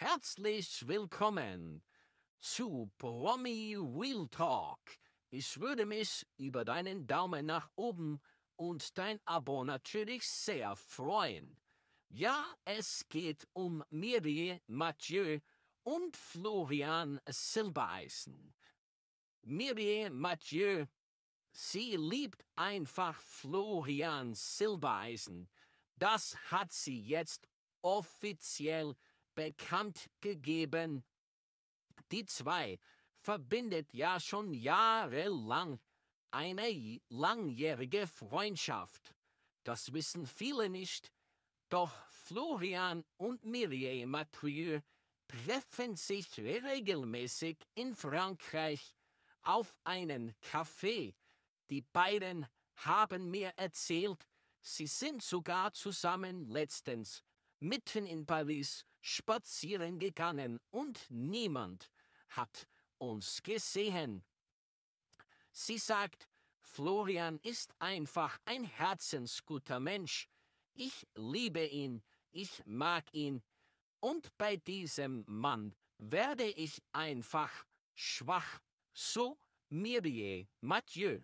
Herzlich willkommen zu Promi Wheel Talk. Ich würde mich über deinen Daumen nach oben und dein Abo natürlich sehr freuen. Ja, es geht um Miri Mathieu und Florian Silbereisen. Miri Mathieu, sie liebt einfach Florian Silbereisen. Das hat sie jetzt offiziell bekannt gegeben. Die zwei verbindet ja schon jahrelang eine langjährige Freundschaft. Das wissen viele nicht, doch Florian und Mireille Mathieu treffen sich regelmäßig in Frankreich auf einen Kaffee. Die beiden haben mir erzählt, sie sind sogar zusammen letztens mitten in Paris spazieren gegangen und niemand hat uns gesehen. Sie sagt, Florian ist einfach ein herzensguter Mensch. Ich liebe ihn, ich mag ihn. Und bei diesem Mann werde ich einfach schwach. So Mirie, Mathieu.